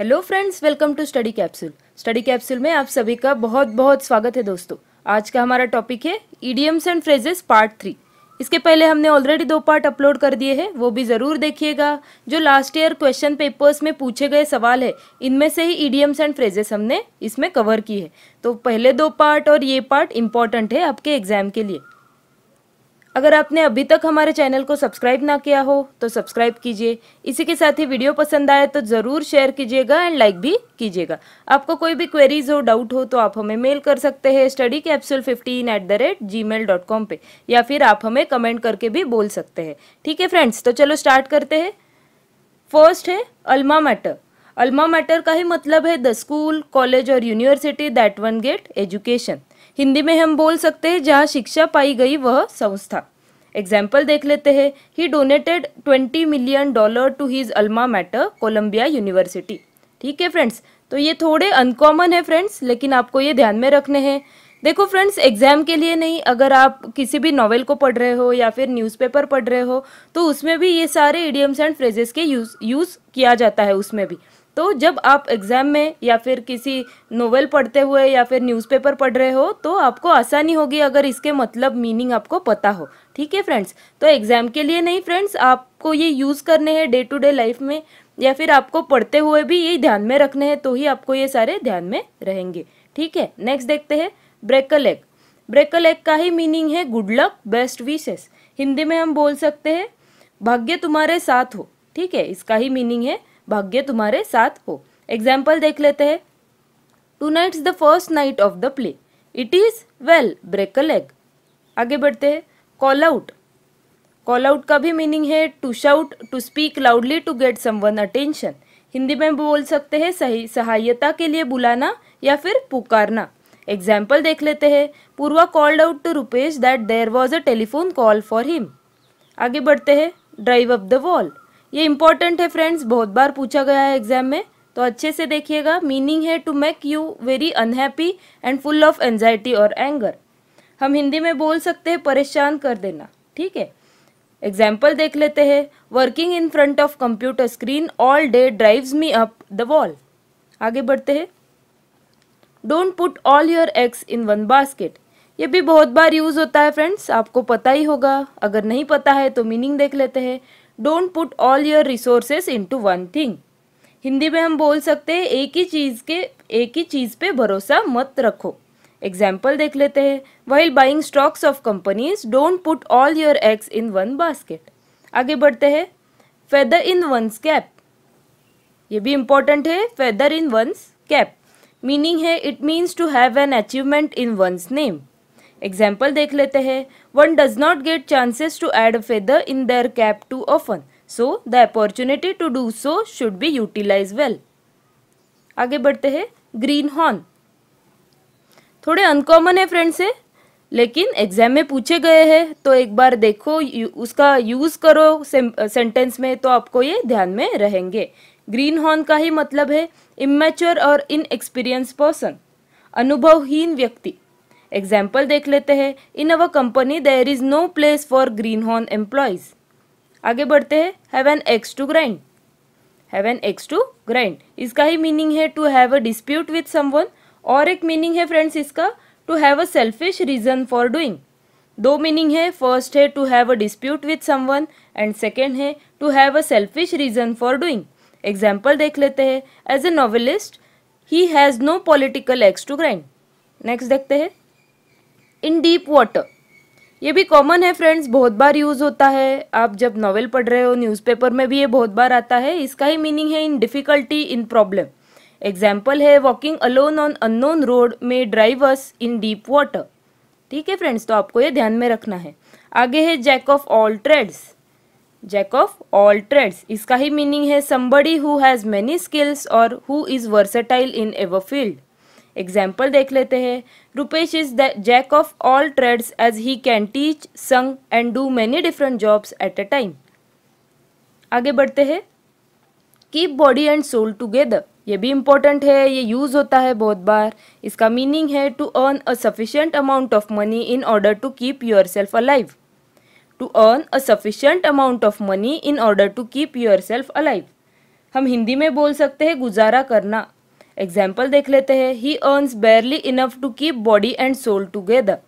Hello friends welcome to study capsule study capsule में आप सभी का बहुत बहुत स्वागत है दोस्तों आज का हमारा टॉपिक है idioms and phrases part three इसके पहले हमने ऑलरेडी दो पार्ट अपलोड कर दिए हैं वो भी ज़रूर देखिएगा जो लास्ट ईयर क्वेश्चन पेपर्स में पूछे गए सवाल है इनमें से ही ईडीएम्स एंड फ्रेजेस हमने इसमें कवर की है तो पहले दो पार्ट और ये पार्ट इम्पॉर्टेंट है आपके एग्जाम के लिए अगर आपने अभी तक हमारे चैनल को सब्सक्राइब ना किया हो तो सब्सक्राइब कीजिए इसी के साथ ही वीडियो पसंद आए तो ज़रूर शेयर कीजिएगा एंड लाइक भी कीजिएगा आपको कोई भी क्वेरीज हो डाउट हो तो आप हमें मेल कर सकते हैं study capsule fifteen at the rate G mail dot com पर या फिर आप हमें कमेंट करके भी बोल सकते हैं ठीक है फ्रेंड्स तो चलो स्टार्ट करते हैं फर्स्ट है अल्मा मैटर अल्मा मैटर का ही मतलब है द स्कूल कॉलेज और university that one get education Hindi में हम बोल सकते हैं जहाँ शिक्षा पाई गई वह संस्था एग्जाम्पल देख लेते हैं he donated twenty million dollar to his alma mater Columbia University ठीक है फ्रेंड्स तो ये थोड़े अनकॉमन है फ्रेंड्स लेकिन आपको ये ध्यान में रखने हैं देखो फ्रेंड्स एग्जाम के लिए नहीं अगर आप किसी भी नॉवेल को पढ़ रहे हो या फिर न्यूज़पेपर पढ़ रहे हो तो उसमें भी ये सारे इडियम्स एंड फ्रेजेस के यूज़ यूज़ किया जाता है उसमें भी तो जब आप एग्ज़ाम में या फिर किसी नॉवेल पढ़ते हुए या फिर न्यूज़पेपर पढ़ रहे हो तो आपको आसानी होगी अगर इसके मतलब मीनिंग आपको पता हो ठीक है फ्रेंड्स तो एग्ज़ाम के लिए नहीं फ्रेंड्स आपको ये यूज़ करने हैं डे टू डे लाइफ में या फिर आपको पढ़ते हुए भी ये ध्यान में रखने हैं तो ही आपको ये सारे ध्यान में रहेंगे ठीक है नेक्स्ट देखते हैं ब्रेकल एग ब्रेकल एग का ही मीनिंग है good luck best wishes Hindi में हम बोल सकते हैं भाग्य तुम्हारे साथ हो ठीक है इसका ही मीनिंग है भाग्य तुम्हारे साथ हो एग्जाम्पल देख लेते हैं tonight's the first night of the play it is well break a leg आगे बढ़ते हैं कॉल आउट कॉल आउट का भी मीनिंग है to shout to speak loudly to get someone attention Hindi में बोल सकते हैं सही सहायता के लिए बुलाना या फिर पुकारना एग्जाम्पल देख लेते हैं Purva called out to Rupesh that there was a telephone call for him आगे बढ़ते हैं ड्राइव अप द वॉल ये इंपॉर्टेंट है फ्रेंड्स बहुत बार पूछा गया है एग्जाम में तो अच्छे से देखिएगा मीनिंग है to make you very unhappy and full of anxiety और एंगर हम हिंदी में बोल सकते हैं परेशान कर देना ठीक है एग्जाम्पल देख लेते हैं working in front of computer screen all day drives me up the wall आगे बढ़ते हैं don't put all your eggs in one basket ये भी बहुत बार यूज़ होता है फ्रेंड्स आपको पता ही होगा अगर नहीं पता है तो मीनिंग देख लेते हैं don't put all your resources to one thing Hindi में हम बोल सकते हैं एक ही चीज़ के एक ही चीज़ पे भरोसा मत रखो एग्जाम्पल देख लेते हैं while buying stocks of companies don't put all your eggs in one basket आगे बढ़ते हैं फेदर इन वंस कैप ये भी इम्पोर्टेंट है feather in one's cap meaning है it means to have an achievement in one's name example देख लेते हैं one does not get chances to add feather in their cap too often so the opportunity to do so should be utilize well आगे बढ़ते हैं green horn थोड़े uncommon है friends से लेकिन एग्जाम में पूछे गए हैं तो एक बार देखो यू, उसका यूज़ करो सेंटेंस में तो आपको ये ध्यान में रहेंगे ग्रीन हॉर्न का ही मतलब है इमेच्योर और इनएक्सपीरियंस पर्सन अनुभवहीन व्यक्ति एग्जाम्पल देख लेते हैं in our company there is no place for green horn employees आगे बढ़ते हैं have an axe to grind have an axe to grind इसका ही मीनिंग है to have a dispute with someone और एक मीनिंग है फ्रेंड्स इसका to have a selfish reason for doing दो मीनिंग है फर्स्ट है to have a dispute with someone and second है to have a selfish reason for doing example देख लेते हैं as a novelist he has no political axe to grind next देखते हैं इन deep water ये भी कॉमन है फ्रेंड्स बहुत बार यूज़ होता है आप जब नॉवेल पढ़ रहे हो न्यूज़पेपर में भी ये बहुत बार आता है इसका ही मीनिंग है in difficulty in problem example है walking alone on unknown road में ड्राइवर्स इन डीप वाटर ठीक है फ्रेंड्स तो आपको ये ध्यान में रखना है आगे है jack of all trades jack of all trades इसका ही मीनिंग है somebody who has many skills और who is versatile in ever field example देख लेते हैं Rupesh is the jack of all trades as he can teach song and do many different jobs at a time आगे बढ़ते हैं keep body and soul together ये भी important है ये यूज़ होता है बहुत बार इसका मीनिंग है to earn a sufficient amount of money in order to keep yourself alive to earn a sufficient amount of money in order to keep yourself alive हम हिंदी में बोल सकते हैं गुजारा करना एग्जाम्पल देख लेते हैं he earns barely enough to keep body and soul together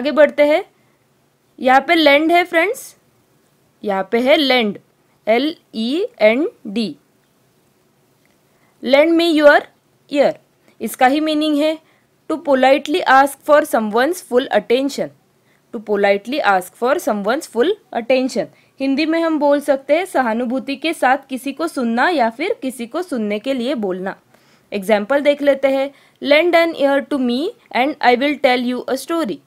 आगे बढ़ते हैं यहाँ पे लैंड है फ्रेंड्स यहाँ पे है lend L E N D lend me your ear इसका ही मीनिंग है to politely ask for someone's full attention to politely ask for someone's full attention Hindi में हम बोल सकते हैं सहानुभूति के साथ किसी को सुनना या फिर किसी को सुनने के लिए बोलना एग्जाम्पल देख लेते हैं lend an ear to me and I will tell you a story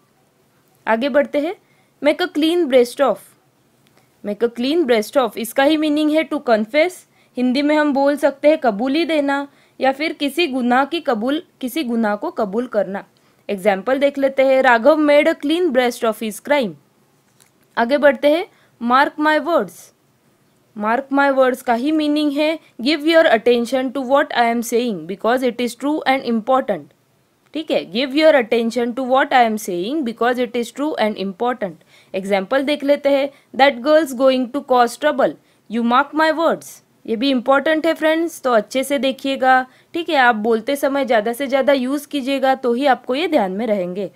आगे बढ़ते हैं make a clean breast of make a clean breast of इसका ही मीनिंग है टू कन्फेस हिंदी में हम बोल सकते हैं कबूली देना या फिर किसी गुनाह की कबूल किसी गुनाह को कबूल करना एग्जाम्पल देख लेते हैं Raghav made a clean breast of his crime आगे बढ़ते हैं mark my words mark my words का ही मीनिंग है give your attention to what I am saying because it is true and important ठीक है give your attention to what I am saying because it is true and important example देख लेते हैं that girl's going to cause trouble you mark my words ये भी important है friends तो अच्छे से देखिएगा ठीक है आप बोलते समय ज़्यादा से ज़्यादा यूज़ कीजिएगा तो ही आपको ये ध्यान में रहेंगे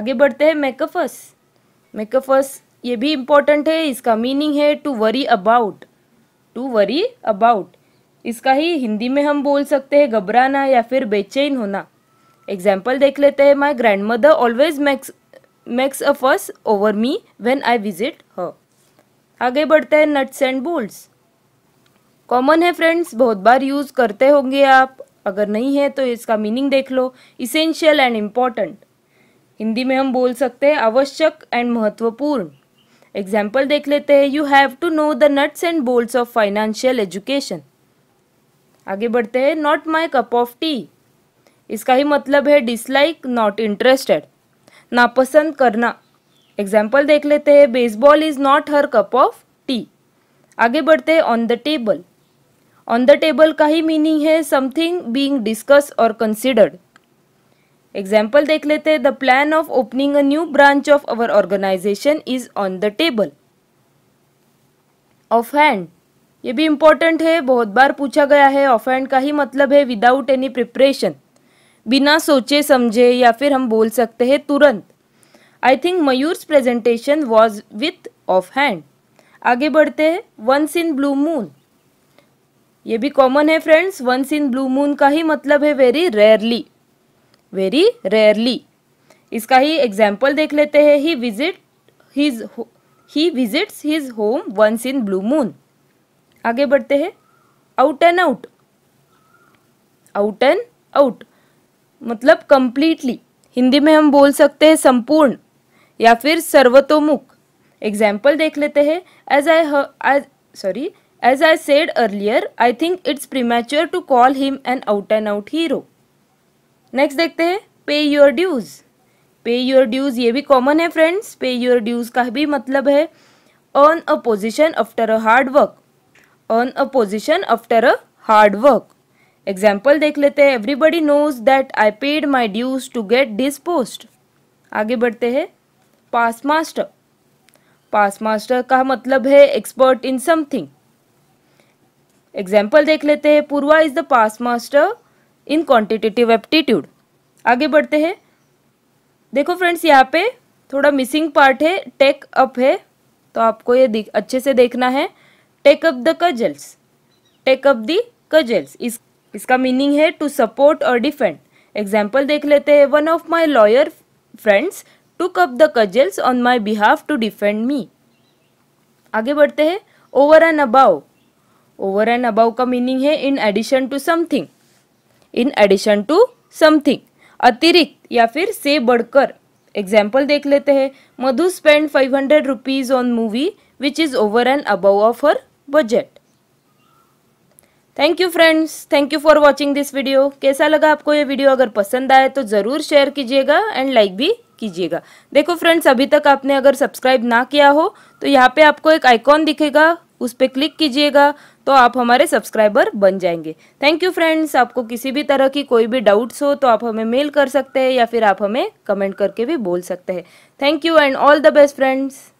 आगे बढ़ते हैं मेकअफस मेकअफस ये भी इम्पॉर्टेंट है इसका मीनिंग है to worry about to worry about इसका ही हिंदी में हम बोल सकते हैं घबराना या फिर बेचैन होना एग्जाम्पल देख लेते हैं my grandmother always makes makes a fuss over me when I visit her आगे बढ़ते हैं नट्स एंड बोल्ट्स कॉमन है फ्रेंड्स बहुत बार यूज़ करते होंगे आप अगर नहीं है तो इसका मीनिंग देख लो इसेंशियल एंड इम्पॉर्टेंट हिंदी में हम बोल सकते हैं आवश्यक एंड महत्वपूर्ण एग्जाम्पल देख लेते हैं you have to know the nuts and bolts of financial education आगे बढ़ते हैं not my cup of tea इसका ही मतलब है डिसलाइक नॉट इंटरेस्टेड नापसंद करना एग्जाम्पल देख लेते हैं baseball is not her cup of tea आगे बढ़ते हैं on the table on the table का ही मीनिंग है समथिंग बीइंग डिस्कस और कंसिडर्ड एग्जाम्पल देख लेते हैं the plan of opening a new branch of our organisation is on the table off hand ये भी इम्पोर्टेंट है बहुत बार पूछा गया है ऑफ हैंड का ही मतलब है विदाउट एनी प्रिपरेशन बिना सोचे समझे या फिर हम बोल सकते हैं तुरंत I think Mayur's presentation was with off hand आगे बढ़ते हैं वंस इन ब्लू मून ये भी कॉमन है friends once in blue moon का ही मतलब है वेरी रेयरली वेरी रेयरली इसका ही एग्जाम्पल देख लेते हैं he visit his he visits his home once in blue moon आगे बढ़ते हैं out and out out and out मतलब कंप्लीटली हिंदी में हम बोल सकते हैं संपूर्ण या फिर सर्वतोमुख एग्जाम्पल देख लेते हैं as I sorry As I said earlier, I think it's premature to call him an out and out hero. Next देखते हैं pay your dues pay your dues ये भी कॉमन है फ्रेंड्स पे योर ड्यूज का भी मतलब है earn a position after a hard work earn a position after a hard work example देख लेते हैं everybody knows that I paid my dues to get this post आगे बढ़ते हैं पास मास्टर पास मास्टर का मतलब है एक्सपर्ट इन समथिंग एग्जाम्पल देख लेते हैं Purva is the pass master in quantitative aptitude आगे बढ़ते हैं देखो फ्रेंड्स यहाँ पे थोड़ा मिसिंग पार्ट है टेक अप है तो आपको ये अच्छे से देखना है take up the cudgels take up cudgels cudgels इस इसका मीनिंग है टू सपोर्ट और डिफेंड एग्जाम्पल देख लेते हैं one of my lawyer friends took up the cudgels on my behalf to defend me आगे बढ़ते हैं over and above over and above का मीनिंग है in addition to something in addition to something अतिरिक्त या फिर से बढ़कर एग्जाम्पल देख लेते हैं Madhu spend five hundred rupees on movie which is over and above of her budget thank you friends thank you for watching this video कैसा लगा आपको ये वीडियो अगर पसंद आए तो ज़रूर शेयर कीजिएगा एंड लाइक भी कीजिएगा देखो फ्रेंड्स अभी तक आपने अगर सब्सक्राइब ना किया हो तो यहाँ पे आपको एक आइकॉन दिखेगा उस पर क्लिक कीजिएगा तो आप हमारे सब्सक्राइबर बन जाएंगे थैंक यू फ्रेंड्स आपको किसी भी तरह की कोई भी डाउट्स हो तो आप हमें मेल कर सकते हैं या फिर आप हमें कमेंट करके भी बोल सकते हैं thank you and all the best friends